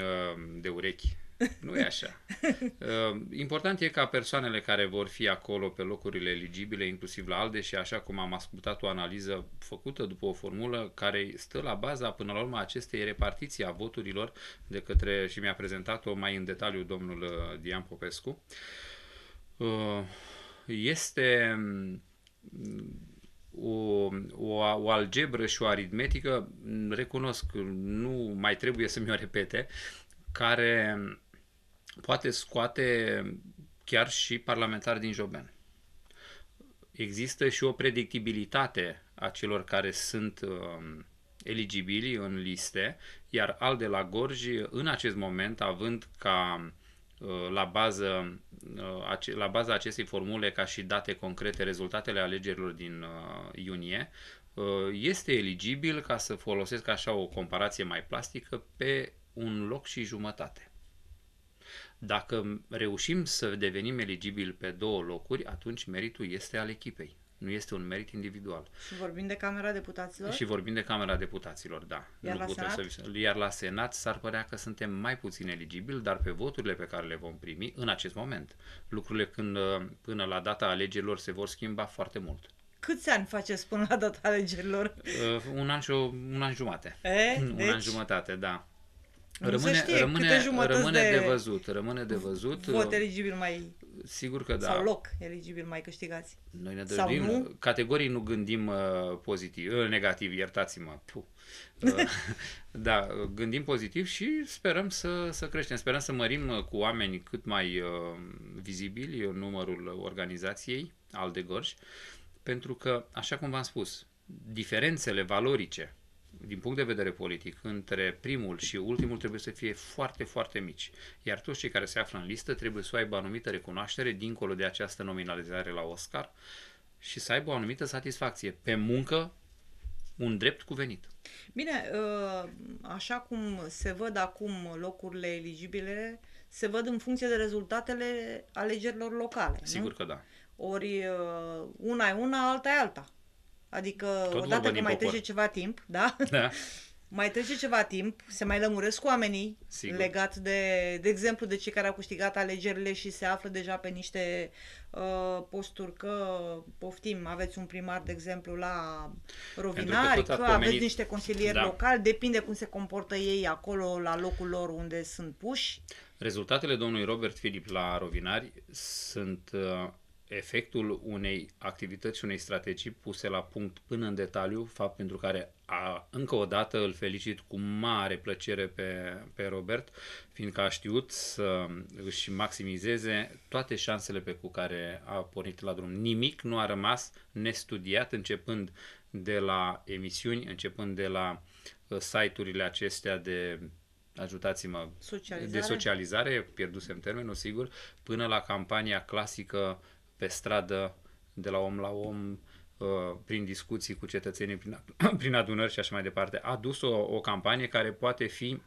de urechi. Nu e așa. Uh, important e ca persoanele care vor fi acolo pe locurile eligibile, inclusiv la ALDE și așa cum am ascultat o analiză făcută după o formulă care stă la baza până la urmă acestei repartiții a voturilor de către și mi-a prezentat-o mai în detaliu domnul uh, Dian Popescu. Uh, este mm, o, o, o algebră și o aritmetică, mm, recunosc, nu mai trebuie să mi-o repete, care poate scoate chiar și parlamentari din Joben. Există și o predictibilitate a celor care sunt uh, eligibili în liste, iar al de la Gorj, în acest moment, având ca uh, la bază, uh, la bază acestei formule ca și date concrete rezultatele alegerilor din uh, iunie, este eligibil, ca să folosesc așa o comparație mai plastică, pe un loc și jumătate. Dacă reușim să devenim eligibili pe două locuri, atunci meritul este al echipei. Nu este un merit individual. Și vorbim de Camera Deputaților? Și vorbim de Camera Deputaților, da. Iar, nu la, putem Senat? Să, iar la Senat s-ar părea că suntem mai puțin eligibili, dar pe voturile pe care le vom primi în acest moment. Lucrurile când, uh, până la data alegerilor se vor schimba foarte mult. Câți ani faceți până la data alegerilor? Uh, un, an și o, un an jumate. E? Un deci... an jumătate, da. Rămâne, știe rămâne, câte rămâne de, de văzut, rămâne de văzut. Uh, vot eligibil mai Sigur că da. Sau loc eligibil mai câștigați. Noi ne dăruim, categorii nu gândim uh, pozitiv, uh, negativ, iertați-mă. Puh. Uh, da, gândim pozitiv și sperăm să, să creștem. Sperăm să mărim uh, cu oameni cât mai uh, vizibili uh, numărul organizației al de Gorj, pentru că, așa cum v-am spus, diferențele valorice din punct de vedere politic, între primul și ultimul trebuie să fie foarte, foarte mici, iar toți cei care se află în listă trebuie să aibă anumită recunoaștere dincolo de această nominalizare la Oscar și să aibă o anumită satisfacție pe muncă, un drept cuvenit. Bine, uh, așa cum se văd acum locurile eligibile, se văd în funcție de rezultatele alegerilor locale. Sigur nu? că da. Ori uh, una e una, alta e alta. Adică Tot odată că mai popor. trece ceva timp, da? Da. mai trece ceva timp, se mai lămuresc oamenii Sigur. legat de, de exemplu, de cei care au câștigat alegerile și se află deja pe niște uh, posturi că, poftim, aveți un primar, de exemplu, la Rovinari, că, că aveți niște consilieri da. locali, depinde cum se comportă ei acolo, la locul lor unde sunt puși. Rezultatele domnului Robert Filip la Rovinari sunt... Uh efectul unei activități și unei strategii puse la punct până în detaliu, fapt pentru care a, încă o dată îl felicit cu mare plăcere pe, pe Robert, fiindcă a știut să își maximizeze toate șansele pe cu care a pornit la drum. Nimic nu a rămas nestudiat, începând de la emisiuni, începând de la uh, site-urile acestea de ajutați-mă, socializare. de socializare, pierdusem termenul, sigur, până la campania clasică pe stradă, de la om la om, uh, prin discuții cu cetățenii, prin, prin adunări și așa mai departe, a dus o, o campanie care poate fi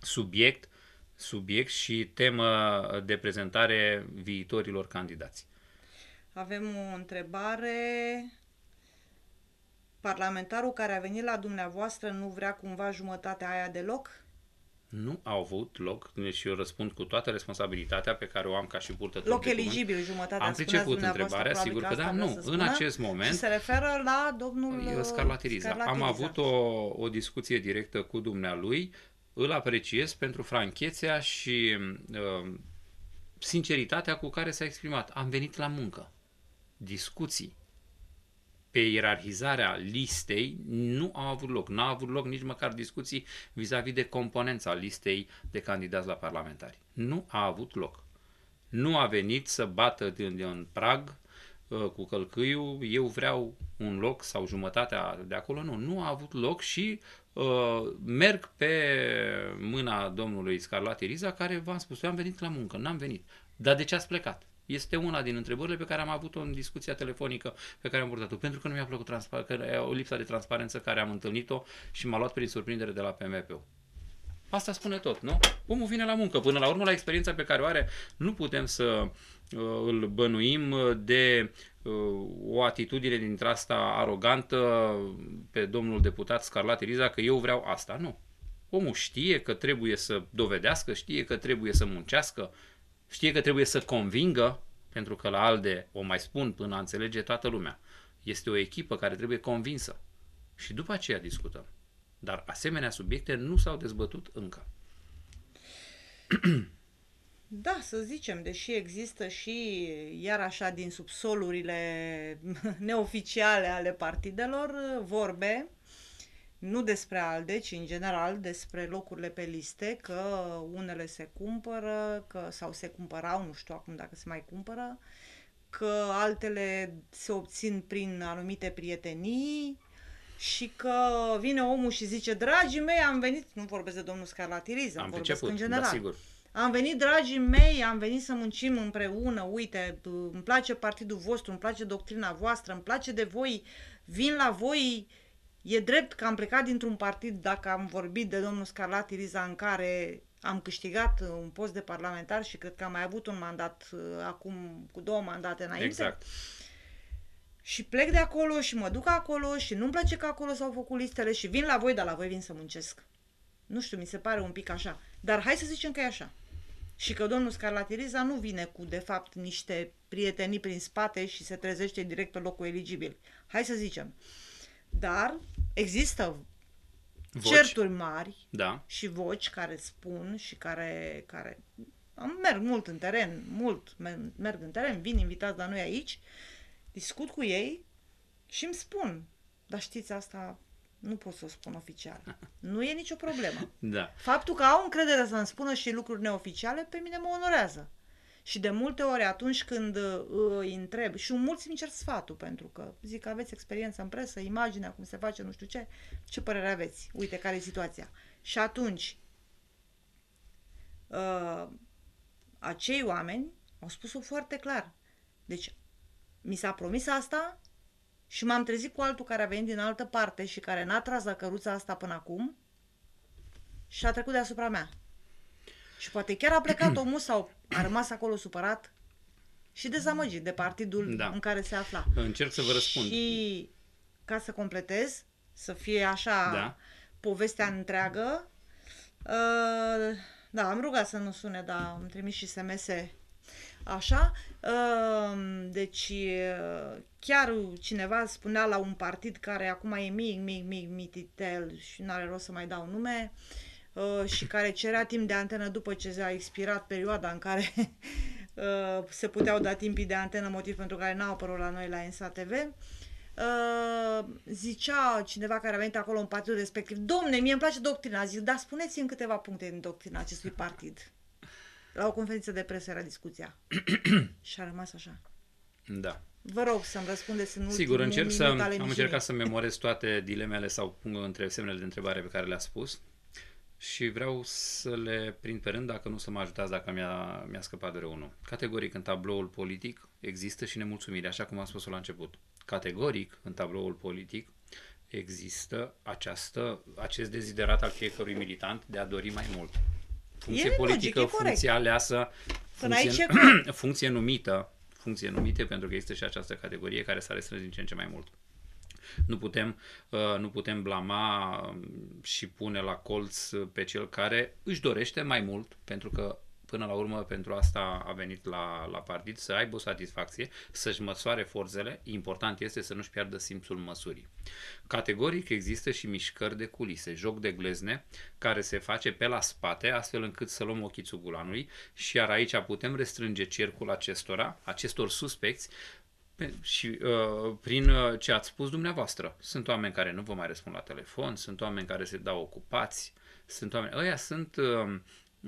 subiect, subiect și temă de prezentare viitorilor candidați. Avem o întrebare. Parlamentarul care a venit la dumneavoastră nu vrea cumva jumătatea aia deloc? nu au avut loc, și deci eu răspund cu toată responsabilitatea pe care o am ca și purtător Loc de eligibil, cuvânt. jumătatea Am priceput întrebarea, sigur că, că da, nu, în acest moment... Și se referă la domnul Scarlatiriza. Am avut o, o discuție directă cu dumnealui, îl apreciez pentru franchețea și uh, sinceritatea cu care s-a exprimat. Am venit la muncă, discuții, pe ierarhizarea listei nu a avut loc. N-a avut loc nici măcar discuții vis-a-vis de componența listei de candidați la parlamentari. Nu a avut loc. Nu a venit să bată din, din prag uh, cu călcâiul, eu vreau un loc sau jumătatea de acolo. Nu, nu a avut loc și Uh, merg pe mâna domnului Scarlatti Iriza care v-am spus, eu am venit la muncă, n-am venit. Dar de ce ați plecat? Este una din întrebările pe care am avut-o în discuția telefonică pe care am purtat-o, pentru că nu mi-a plăcut transpar- că, o lipsa de transparență care am întâlnit-o și m-a luat prin surprindere de la PMP-ul. Asta spune tot, nu? Omul vine la muncă. Până la urmă, la experiența pe care o are, nu putem să uh, îl bănuim de uh, o atitudine dintre asta arogantă pe domnul deputat Scarlat Eliza că eu vreau asta. Nu. Omul știe că trebuie să dovedească, știe că trebuie să muncească, știe că trebuie să convingă, pentru că la ALDE o mai spun până a înțelege toată lumea. Este o echipă care trebuie convinsă. Și după aceea discutăm. Dar asemenea subiecte nu s-au dezbătut încă. Da, să zicem, deși există și, iar așa, din subsolurile neoficiale ale partidelor, vorbe nu despre ALDE, ci în general despre locurile pe liste, că unele se cumpără că, sau se cumpărau, nu știu acum dacă se mai cumpără, că altele se obțin prin anumite prietenii și că vine omul și zice, dragii mei, am venit, nu vorbesc de domnul Scarlatiriz, am vorbesc început, în da, general. Da, sigur. Am venit, dragii mei, am venit să muncim împreună, uite, îmi place partidul vostru, îmi place doctrina voastră, îmi place de voi, vin la voi, uh, E drept că am plecat dintr-un partid, dacă am vorbit de domnul Scarlat Iriza, în care am câștigat un post de parlamentar și cred că am mai avut un mandat uh, acum, cu două mandate înainte. Exact. Și plec de acolo și mă duc acolo și nu-mi place că acolo s-au făcut listele și vin la voi, dar la voi vin să muncesc. Nu știu, mi se pare un pic așa. Dar hai să zicem că e așa. Și că domnul Iriza nu vine cu, de fapt, niște prietenii prin spate și se trezește direct pe locul eligibil. Hai să zicem. Uh, dar există voci. certuri mari da. și voci care spun și care, care merg mult în teren, mult merg în teren, vin invitați la noi aici, discut cu ei și îmi spun, dar știți asta nu pot să o spun oficial. Nu e nicio problemă. Da. Faptul că au încredere să-mi spună și lucruri neoficiale, pe mine mă onorează. Și de multe ori atunci când uh, îi întreb și mulți mi cer sfatul pentru că zic că aveți experiență în presă, imaginea, cum se face, nu știu ce, ce părere aveți, uite care e situația. Și atunci uh, acei oameni au spus-o foarte clar. Deci mi s-a promis asta și m-am trezit cu altul care a venit din altă parte și care n-a tras la căruța asta până acum și a trecut deasupra mea. Și poate chiar a plecat omul sau a rămas acolo supărat și dezamăgit de partidul da. în care se afla. Încerc să vă răspund. Și ca să completez, să fie așa da. povestea întreagă, uh, da, am rugat să nu sune, dar am trimis și SMS Așa, uh, deci uh, chiar cineva spunea la un partid care acum e mic, mic, mic, mititel și nu are rost să mai dau nume, uh, Uh, și care cerea timp de antenă după ce a expirat perioada în care uh, se puteau da timpii de antenă, motiv pentru care n-au apărut la noi la ENSA TV. Uh, zicea cineva care a venit acolo în partidul respectiv, domne, mie îmi place doctrina, zic, dar spuneți mi câteva puncte din doctrina acestui partid. La o conferință de presă era discuția. și a rămas așa. Da. Vă rog să-mi răspundeți în Sigur, încerc să, am încercat să memorez toate dilemele sau între semnele de întrebare pe care le-a spus și vreau să le prind pe rând dacă nu să mă ajutați dacă mi-a, mi-a scăpat de unul. Categoric, în tabloul politic există și nemulțumire, așa cum am spus-o la început. Categoric, în tabloul politic există această, acest deziderat al fiecărui militant de a dori mai mult. Funcție e politică, logic, funcție aleasă, funcție, funcție numită, funcție numite, pentru că există și această categorie care s-a restrâns din ce în ce mai mult. Nu putem, uh, nu putem blama um, și pune la colț pe cel care își dorește mai mult, pentru că până la urmă pentru asta a venit la, la partid, să aibă o satisfacție, să-și măsoare forțele, important este să nu-și piardă simțul măsurii. Categoric există și mișcări de culise, joc de glezne, care se face pe la spate, astfel încât să luăm ochițul gulanului și iar aici putem restrânge cercul acestora, acestor suspecți, și uh, prin uh, ce ați spus dumneavoastră, sunt oameni care nu vă mai răspund la telefon, sunt oameni care se dau ocupați, sunt oameni... Ăia sunt uh,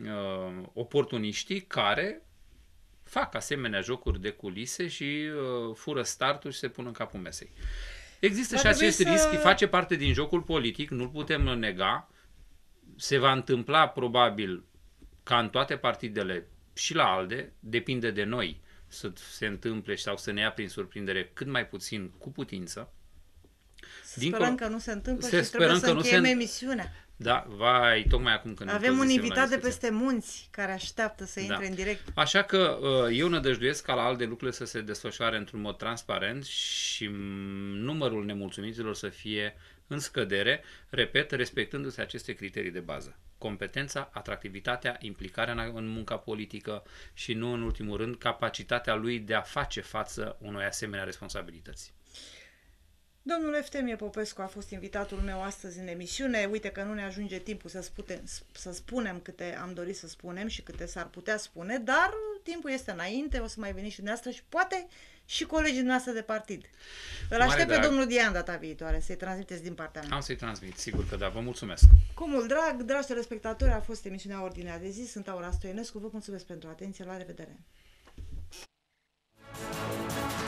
uh, oportuniștii care fac asemenea jocuri de culise și uh, fură startul și se pun în capul mesei. Există Dar și acest să... risc, face parte din jocul politic, nu-l putem nega. Se va întâmpla probabil ca în toate partidele și la ALDE, depinde de noi să se întâmple sau să ne ia prin surprindere cât mai puțin cu putință. Să Dincolo, sperăm că nu se întâmplă se și trebuie să încheiem se... emisiunea. Da, vai, tocmai acum când Avem un invitat de peste munți care așteaptă să da. intre da. în direct. Așa că uh, eu nădăjduiesc ca la alte lucruri să se desfășoare într-un mod transparent și numărul nemulțumiților să fie în scădere, repet, respectându-se aceste criterii de bază. Competența, atractivitatea, implicarea în munca politică și, nu în ultimul rând, capacitatea lui de a face față unei asemenea responsabilități. Domnul Eftemie Popescu a fost invitatul meu astăzi în emisiune. Uite că nu ne ajunge timpul să, spute, să spunem câte am dorit să spunem și câte s-ar putea spune, dar timpul este înainte, o să mai veni și dumneavoastră și poate și colegii noastre de partid. Îl aștept pe domnul Dian data viitoare să-i transmiteți din partea mea. Am să-i transmit, sigur că da, vă mulțumesc. Cu mult drag, dragi telespectatori, a fost emisiunea Ordinea de zi, sunt Aura Stoienescu, vă mulțumesc pentru atenție, la revedere! Thank you.